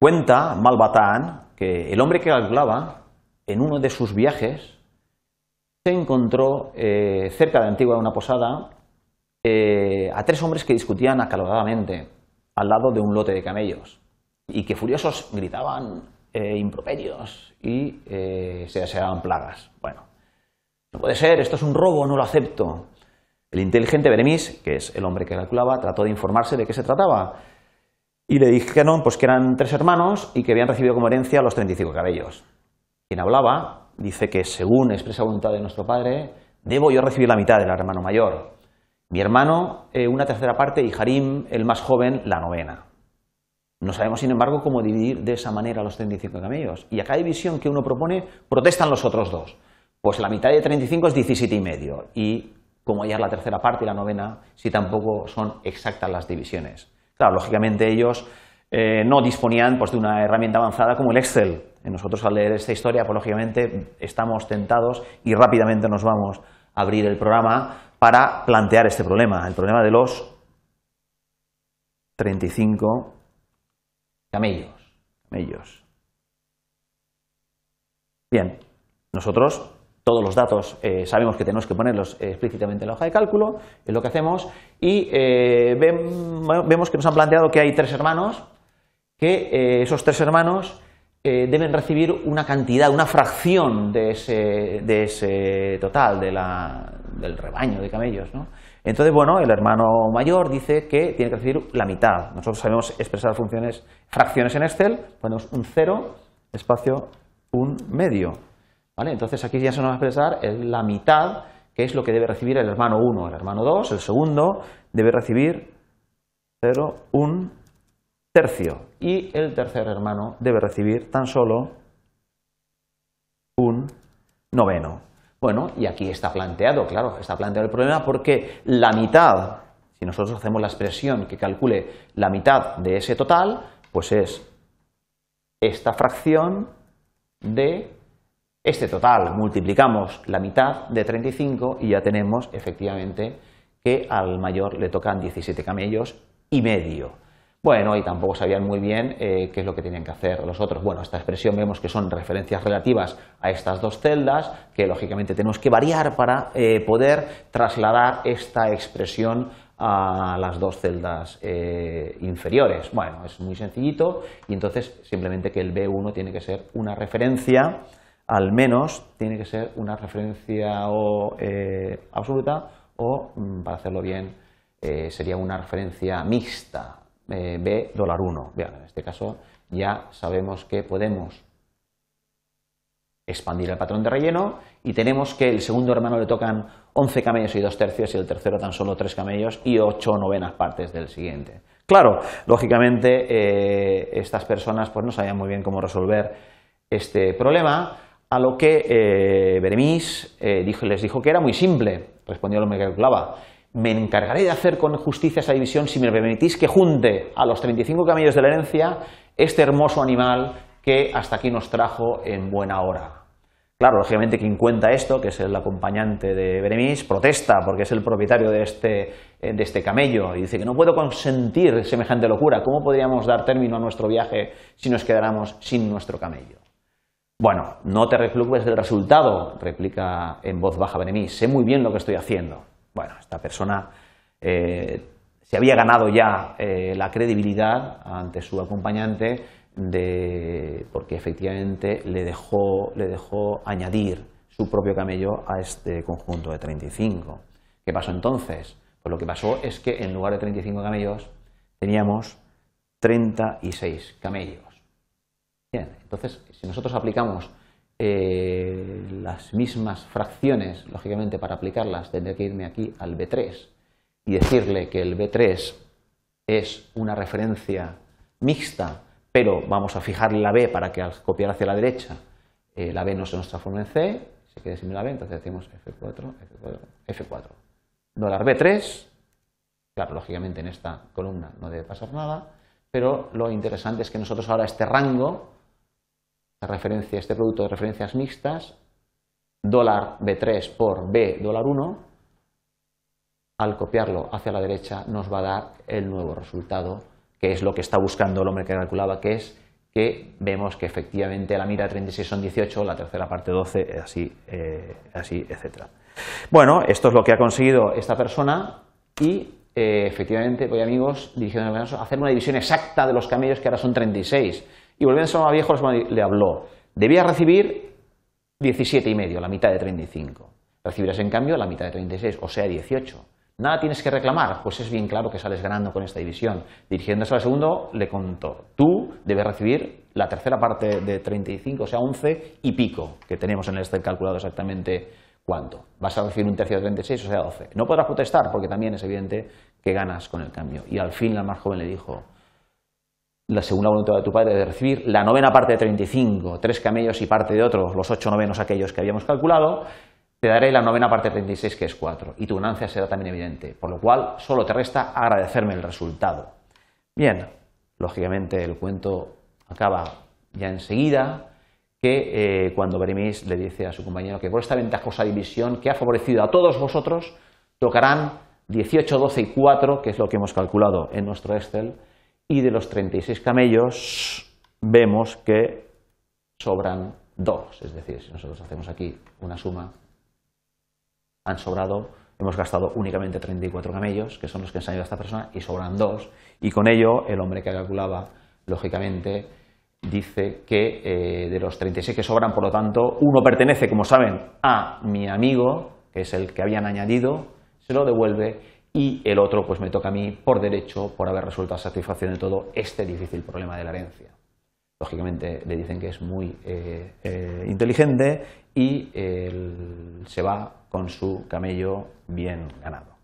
Cuenta Malbatán que el hombre que calculaba, en uno de sus viajes, se encontró eh, cerca de Antigua de una posada eh, a tres hombres que discutían acaloradamente al lado de un lote de camellos y que furiosos gritaban eh, improperios y se deseaban plagas. Bueno, no puede ser, esto es un robo, no lo acepto. El inteligente Beremis, que es el hombre que calculaba, trató de informarse de qué se trataba y le dijeron pues, que eran tres hermanos y que habían recibido como herencia los 35 cabellos. Quien hablaba dice que, según expresa voluntad de nuestro padre, debo yo recibir la mitad del hermano mayor, mi hermano eh, una tercera parte y Harim, el más joven, la novena. No sabemos, sin embargo, cómo dividir de esa manera los 35 camellos. Y a cada división que uno propone, protestan los otros dos. Pues la mitad de 35 es 17 y medio. Y como hallar la tercera parte y la novena, si tampoco son exactas las divisiones. Claro, lógicamente ellos eh, no disponían pues, de una herramienta avanzada como el Excel. Nosotros al leer esta historia, pues, lógicamente estamos tentados y rápidamente nos vamos a abrir el programa para plantear este problema, el problema de los 35 camellos. camellos. Bien, nosotros todos los datos eh, sabemos que tenemos que ponerlos eh, explícitamente en la hoja de cálculo, es lo que hacemos, y eh, vemos que nos han planteado que hay tres hermanos, que esos tres hermanos deben recibir una cantidad, una fracción de ese, de ese total de la, del rebaño de camellos. ¿no? Entonces, bueno, el hermano mayor dice que tiene que recibir la mitad. Nosotros sabemos expresar funciones, fracciones en Excel, ponemos un cero, espacio, un medio. Entonces aquí ya se nos va a expresar la mitad, que es lo que debe recibir el hermano 1, el hermano 2, el segundo debe recibir 0, un tercio y el tercer hermano debe recibir tan solo un noveno. Bueno, y aquí está planteado, claro, está planteado el problema porque la mitad, si nosotros hacemos la expresión que calcule la mitad de ese total, pues es esta fracción de este total multiplicamos la mitad de 35 y ya tenemos efectivamente que al mayor le tocan 17 camellos y medio. Bueno, y tampoco sabían muy bien eh, qué es lo que tenían que hacer los otros. Bueno, esta expresión vemos que son referencias relativas a estas dos celdas, que lógicamente tenemos que variar para eh, poder trasladar esta expresión a las dos celdas eh, inferiores. Bueno, es muy sencillito y entonces simplemente que el B1 tiene que ser una referencia al menos tiene que ser una referencia eh, absoluta o, mm, para hacerlo bien, eh, sería una referencia mixta, eh, B 1. en este caso ya sabemos que podemos expandir el patrón de relleno y tenemos que el segundo hermano le tocan 11 camellos y 2 tercios y el tercero tan solo 3 camellos y 8 novenas partes del siguiente. Claro, lógicamente eh, estas personas pues no sabían muy bien cómo resolver este problema a lo que eh, Beremís eh, les dijo que era muy simple, respondió el hombre que calculaba. Me encargaré de hacer con justicia esa división si me permitís que junte a los 35 camellos de la herencia este hermoso animal que hasta aquí nos trajo en buena hora. Claro, lógicamente quien cuenta esto, que es el acompañante de Beremís, protesta porque es el propietario de este, eh, de este camello y dice que no puedo consentir semejante locura. ¿Cómo podríamos dar término a nuestro viaje si nos quedáramos sin nuestro camello? Bueno, no te reclutes del resultado, replica en voz baja Benemí, Sé muy bien lo que estoy haciendo. Bueno, esta persona eh, se había ganado ya eh, la credibilidad ante su acompañante de, porque efectivamente le dejó, le dejó añadir su propio camello a este conjunto de 35. ¿Qué pasó entonces? Pues lo que pasó es que en lugar de 35 camellos teníamos 36 camellos. Bien, entonces, si nosotros aplicamos eh, las mismas fracciones, lógicamente para aplicarlas tendré que irme aquí al B3 y decirle que el B3 es una referencia mixta, pero vamos a fijar la B para que al copiar hacia la derecha eh, la B no se nos transforme en C, se quede sin la B, entonces decimos F4, F4, F4. Dólar B3, claro, lógicamente en esta columna no debe pasar nada, pero lo interesante es que nosotros ahora este rango referencia, este producto de referencias mixtas, dólar B3 por B dólar 1, al copiarlo hacia la derecha nos va a dar el nuevo resultado, que es lo que está buscando el hombre que calculaba, que es que vemos que efectivamente la mira 36 son 18, la tercera parte 12, así, eh, así etc. Bueno, esto es lo que ha conseguido esta persona y eh, efectivamente voy amigos dirigiendo a hacer una división exacta de los camellos que ahora son 36 y volviendo a más Viejo, le habló. Debía recibir 17 y medio, la mitad de 35. Recibirás en cambio la mitad de 36, o sea 18. Nada tienes que reclamar, pues es bien claro que sales ganando con esta división. Dirigiéndose al segundo, le contó, tú debes recibir la tercera parte de 35, o sea 11 y pico, que tenemos en este calculado exactamente cuánto. Vas a recibir un tercio de 36, o sea 12. No podrás protestar, porque también es evidente que ganas con el cambio. Y al fin la más joven le dijo, la segunda voluntad de tu padre de recibir, la novena parte de 35, tres camellos y parte de otros, los ocho novenos aquellos que habíamos calculado, te daré la novena parte de 36, que es 4, y tu ganancia será también evidente, por lo cual solo te resta agradecerme el resultado. Bien, lógicamente el cuento acaba ya enseguida, que eh, cuando Beremís le dice a su compañero que por esta ventajosa división que ha favorecido a todos vosotros, tocarán 18, 12 y 4, que es lo que hemos calculado en nuestro Excel, y de los 36 camellos vemos que sobran dos. Es decir, si nosotros hacemos aquí una suma, han sobrado, hemos gastado únicamente 34 camellos, que son los que han salido a esta persona, y sobran dos. Y con ello, el hombre que calculaba, lógicamente, dice que eh, de los 36 que sobran, por lo tanto, uno pertenece, como saben, a mi amigo, que es el que habían añadido, se lo devuelve y el otro pues me toca a mí por derecho por haber resuelto a satisfacción de todo este difícil problema de la herencia. Lógicamente le dicen que es muy eh, eh, inteligente y se va con su camello bien ganado.